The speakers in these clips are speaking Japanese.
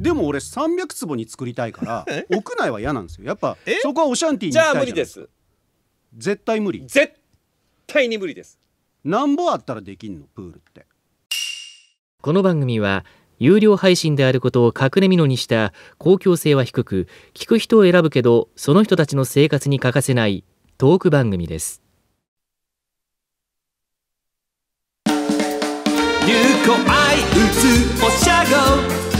でも俺300坪に作りたいから 屋内は嫌なんですよやっぱそこはオシャンティーに行たいじゃあ無理です絶対無理絶対に無理ですなんぼあったらできんのプールってこの番組は有料配信であることを隠れみのにした公共性は低く聞く人を選ぶけどその人たちの生活に欠かせないトーク番組です流行愛打つおしゃご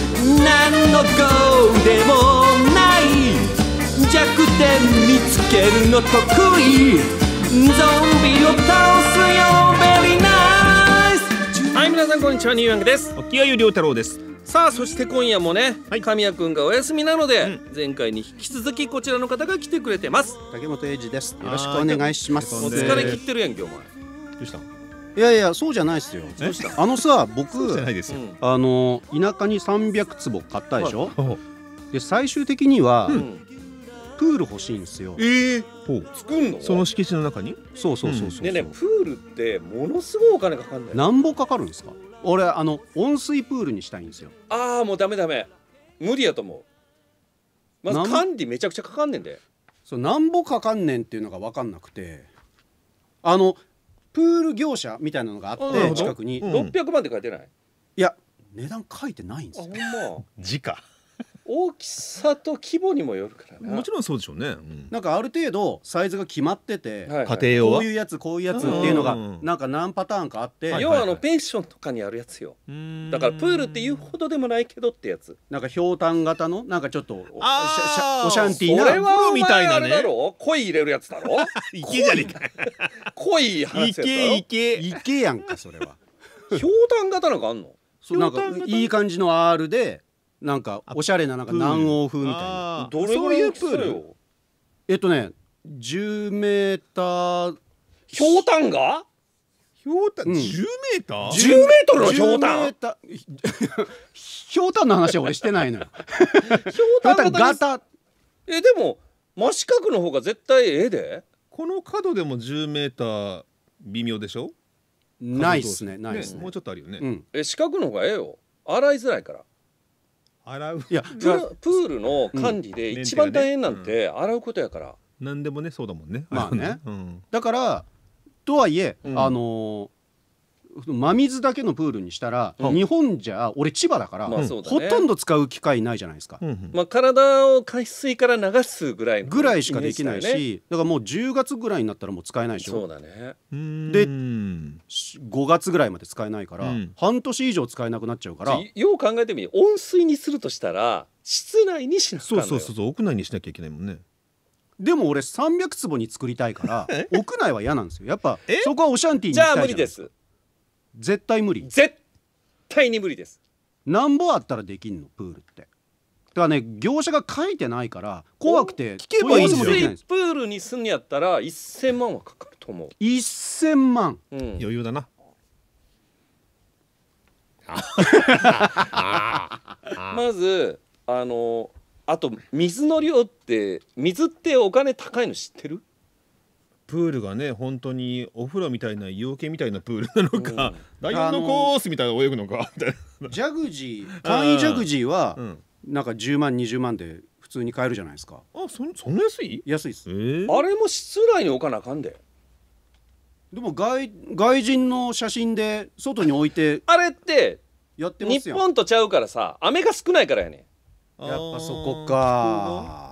何のゴーでもない弱点見つけるの得意ゾンビを倒すよベリーナイスはい皆さんこんにちはニューヨークです沖合ゆ太郎ですさあそして今夜もね、はい、神谷くんがお休みなので、うん、前回に引き続きこちらの方が来てくれてます竹本英二ですよろしくお願いしますお疲れ切ってるやんけお前どうしたいやいやそうじゃないですよあのさ僕あの田舎に三百坪買ったでしょ、で最終的には、プール欲しいんですよええー、作んのその敷地の中にそうそうそうそう、ねねプールってものすごいお金かかんない何本かかるんですか俺あの温水プールにしたいんですよああもうダメダメ無理やと思うまず管理めちゃくちゃかかんねんでそうなんぼかかんねんっていうのが分かんなくてあのプール業者みたいなのがあって近くに、うん、600万って書いてないいや値段書いてないんですよ。ほんま。時価。大きさと規模にもよるからなもちろんそうでしょうね、うん、なんかある程度サイズが決まってて、家庭用こういうやつこういうやつっていうのがなんか何パターンかあって、要はあのペンションとかにあるやつよだからプールっていうほどでもないけどってやつなんかひょうたん型のなんかちょっとおあおしゃんティーなそれはみたいなねだろ入れるやつだろ池じゃねえかい話や池池池やんかそれは ひょうたん型なんかあんのなんかいい感じの R でなんかおしゃれななんか南欧風みたいなどれぐらいプールえっとね10メーターひょうたんが氷炭、うん、10メーター10メートルの氷炭氷炭の話は俺してないのよ氷炭 型えでも真四角の方が絶対ええでこの角でも10メーター微妙でしょないっすねないっすね、ね、もうちょっとあるよね、うん、え四角の方がええよ洗いづらいから洗ういやプールの管理で一番大変なんて洗うことやから、何でもねそうだもんねまあね、うん、だからとはいえ、あの真水だけのプールにしたら、うん、日本じゃ俺千葉だから、まあね、ほとんど使う機会ないじゃないですか、うんまあ、体を海水から流すぐらいぐらいしかできないし、ね、だからもう10月ぐらいになったらもう使えないでしょそうだねで5月ぐらいまで使えないから、うん、半年以上使えなくなっちゃうからよう考えてみ温水にするとしたら室内にしなくそうそうそう屋内にしなきゃいけないもんねでも俺300坪に作りたいから 屋内は嫌なんですよやっぱそこはオシャンティーにじゃあ無理です絶対無理絶対に無理ですなんぼあったらできんのプールってだからね業者が書いてないから怖くて聞けばいいんですプールにすんやったら1000万はかかると思う1000万、うん、余裕だなまずあのあと水の量って水ってお金高いの知ってるプールがね本当にお風呂みたいな陽気みたいなプールなのかライオンのコースみたいな泳ぐのかみたいなジャグジー簡易ジャグジーは、なんか10万20万で普通に買えるじゃないですかあそそんな安い安いです、えー、あれも室内に置かなあかんででも外外人の写真で外に置いてあれってやってますや日本とちゃうからさ雨が少ないからやねやっぱそこか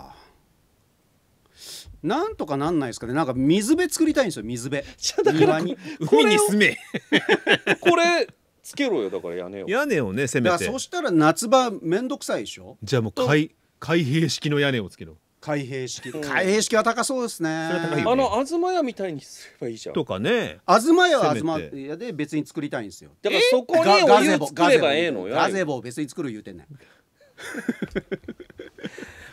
なんとかなんないですかねなんか水辺作りたいんですよ水辺庭に海に住め これつけろよだから屋根を屋根をねせめてそしたら夏場面倒くさいでしょじゃあもう開開閉式の屋根をつけろ開閉式、うん、開閉式は高そうですね、ね、あの東屋みたいにすればいいじゃんとかね東屋は東屋で別に作りたいんですよだからそこにお湯作ればええのよガゼボを別に作る言うてんねん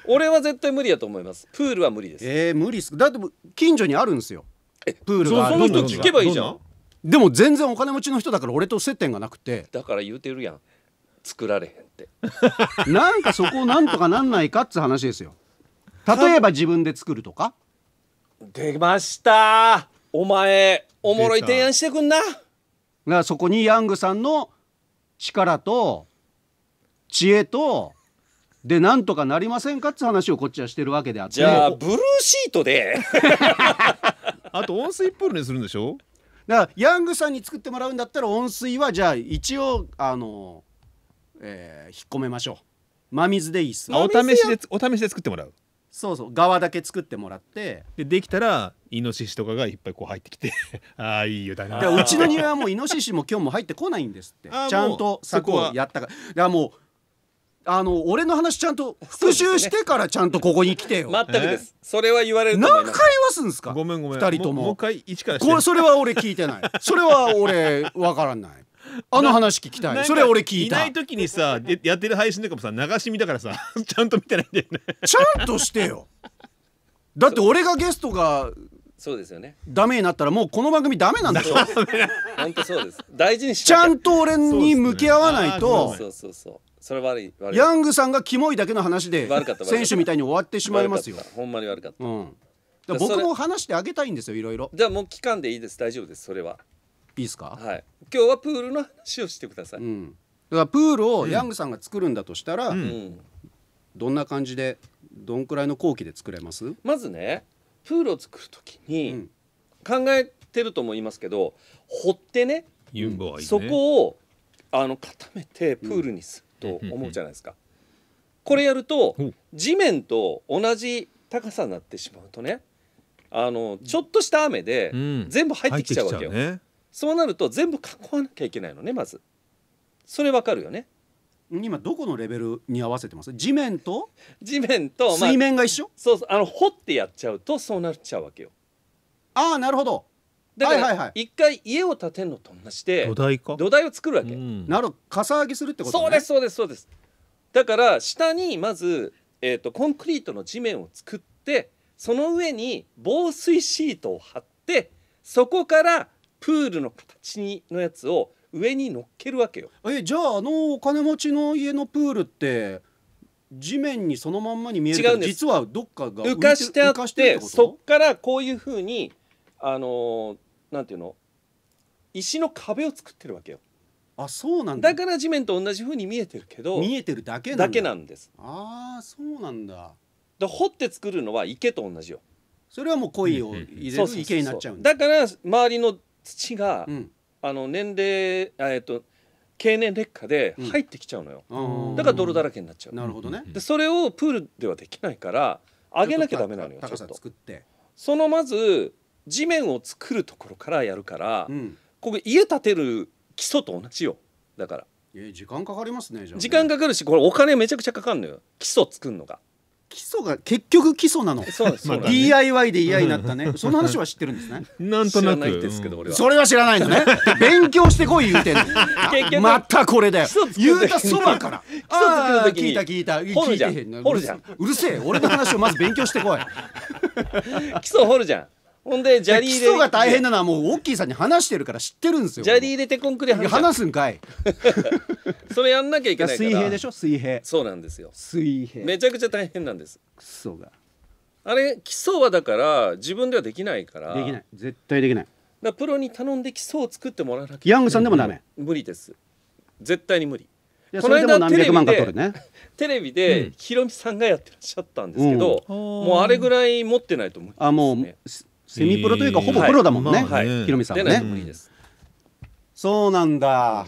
俺は絶対無理やと思いますプールは無理ですえー、無理っすだって近所にあるんですよプールがあるその人聞けばいいじゃんでも全然お金持ちの人だから俺と接点がなくてだから言うてるやん作られへんって なんかそこをなんとかなんないかっつ話ですよ例えば自分で作るとか出ましたお前おもろい提案してくんなそこにヤングさんの力と知恵とでなんとかなりませんかって話をこっちはしてるわけであってじゃあブルーシートで あと温水プールにするんでしょだからヤングさんに作ってもらうんだったら温水はじゃあ一応あの、えー、引っ込めましょう真水でいいっすお試しでお試しで作ってもらうそうそう側だけ作ってもらってでできたらイノシシとかがいっぱいこう入ってきて ああいいよだなうちの庭はもうイノシシも今日も入ってこないんですってちゃんと柵をやったからだからもうあの俺の話ちゃんと復習してからちゃんとここに来てよ。全くです。それは言われる何回す。言わすんですか。ごめんごめん。二人とももう一回一からこれそれは俺聞いてない。それは俺わからない。あの話聞きたい。それは俺聞いた。いない時にさやってる配信とかもさ流し見だからさ ちゃんと見てないんだよねゃんとしてよ。だって俺がゲストがそうですよね。ダメになったらもうこの番組ダメなんでしょ。本当そうです。大事にしちゃんと俺に向き合わないとそうそうそうそう。それ悪い悪いヤングさんがキモいだけの話で選手みたいに終わってしまいますよほんまに悪かった、うん、僕も話してあげたいんですよいろいろ。じゃあもう期間でいいです大丈夫ですそれはいいですか、はい今日はプールの話をしてください、うんだからプールをヤングさんが作るんだとしたら、んどんな感じでどんくらいの工期で作れますまずねプールを作る時に考えてると思いますけど掘ってねねそこをあの固めてプールにすと思うじゃないですか。これやると地面と同じ高さになってしまうとねあのちょっとした雨で全部入ってきちゃうわけよ。うんね、そうなると全部囲わなきゃいけないのねまず。それわかるよね。今どこのレベルに合わせてます地面と地面と、ま水面が一緒そうそうあの掘ってやっちゃうとそうなっちゃうわけよ。ああなるほど。だから一回家を建てるのと同じで土台か土台を作るわけ、うん、なるかさ上げするってこと、ね、そうですそうですそうですだから下にまず、えーと、コンクリートの地面を作ってその上に防水シートを張ってそこからプールの形にのやつを上に乗っけるわけよえじゃああのお金持ちの家のプールって地面にそのまんまに見えるけど実はどっかが浮かしてあってそっからこういうふうにあのなんていうの石の壁を作ってるわけよあそうなんだだから地面と同じふうに見えてるけど見えてるだけなんだだけなんですああそうなんだで掘って作るのは池と同じよそれはもう鯉を入れる池になっちゃうんだから周りの土が、うん、あの年齢えっと経年劣化で入ってきちゃうのよ、うん、だから泥だらけになっちゃうなるほどねでそれをプールではできないから上げなきゃダメなのよちょっと作ってそのまず地面を作るところからやるから、うん、ここ家建てる基礎と同じよだから時間かかりますね、ね、時間かかるしこれお金めちゃくちゃかかるのよ基礎作るのが基礎が結局基礎なのそうそう、ね、DIY で嫌になったねその話は知ってるんですね なんとなくですけど俺はそれは知らないのね勉強してこい言うてんの 結局またこれだよ言うたそばから基礎作る聞いた聞いた聞いてへんのうるせえ俺の話をまず勉強してこい基礎掘るじゃんほんで砂利基礎が大変なのはもうオッキーさんに話してるから知ってるんですよ砂利ーでテコンクり話すんかい それやんなきゃいけない水平でしょ水平そうなんですよ水平めちゃくちゃ大変なんです基礎があれ基礎はだから自分ではできないからできない絶対できないだプロに頼んで基礎を作ってもらわなきゃヤングさんでもダメ無理です絶対に無理この間テレビるね、テレビでヒロミさんがやってらっしゃったんですけど、うん、もうあれぐらい持ってないと思います、ね、あもうセミプロというかほぼプロだもんね、はいヒロミさんはね、そうなんだ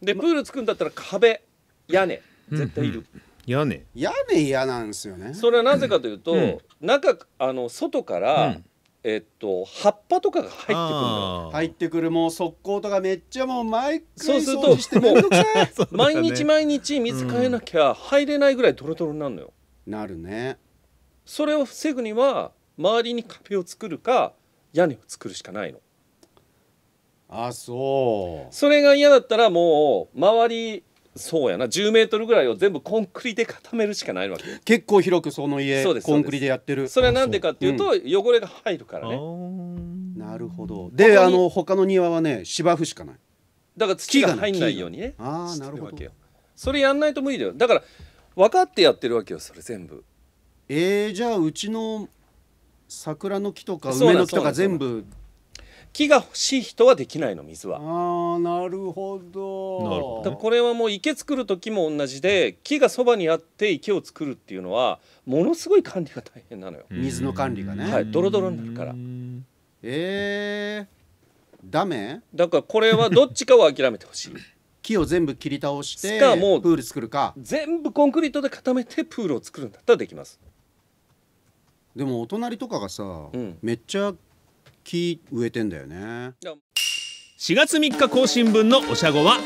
でプール作るんだったら壁屋根絶対いる、屋根屋根嫌なんですよねそれはなぜかというと、中あの外から、えっと、葉っぱとかが入ってくる入ってくるもう側溝とかめっちゃもう毎回そうするともう 毎日毎日水変えなきゃ入れないぐらいトロトロになるのよ、なるねそれを防ぐには周りに壁を作るか屋根を作るしかないの。あそうそれが嫌だったらもう周りそうやな10メートルぐらいを全部コンクリで固めるしかないわけ結構広くその家コンクリでやってるそれはなんでかっていうと、うん、汚れが入るからねなるほどであの他の庭はね芝生しかないだから土が入んないようにねああなるほどそれやんないと無理だよだから分かってやってるわけよそれ全部えー、じゃあうちの桜の木とか梅の木とか全部木が欲しい人はできないの水はああなるほどだこれはもう池作る時も同じで木がそばにあって池を作るっていうのはものすごい管理が大変なのよ水の管理がねはいドロドロになるからええー、ダメだからこれはどっちかは諦めてほしい 木を全部切り倒してしかプール作るか全部コンクリートで固めてプールを作るんだったらできますでもお隣とかがさ、うん、めっちゃ木植えてんだよね4月3日更新分のおしゃごは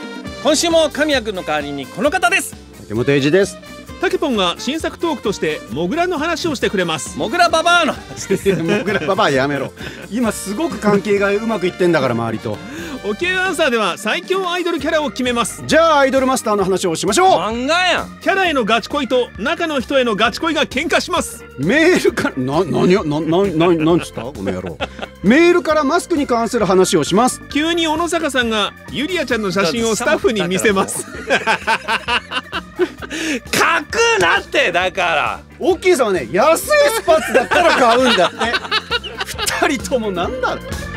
今週も神谷君の代わりにこの方です竹本英二ですタケポンが新作トークとしてモグラの話をしてくれますモグラババアの話です モグラババアやめろ 今すごく関係がうまくいってんだから周りとオきアンサーでは最強アイドルキャラを決めますじゃあアイドルマスターの話をしましょう漫画やんキャラへのガチ恋と中の人へのガチ恋が喧嘩しますメールからな何やななななんつったこの野郎メールからマスクに関する話をします急に小野坂さんがゆりあちゃんの写真をスタッフに見せます書くなってだからオッキーさんはね安いスパッツだったら買うんだって二人ともなんだろう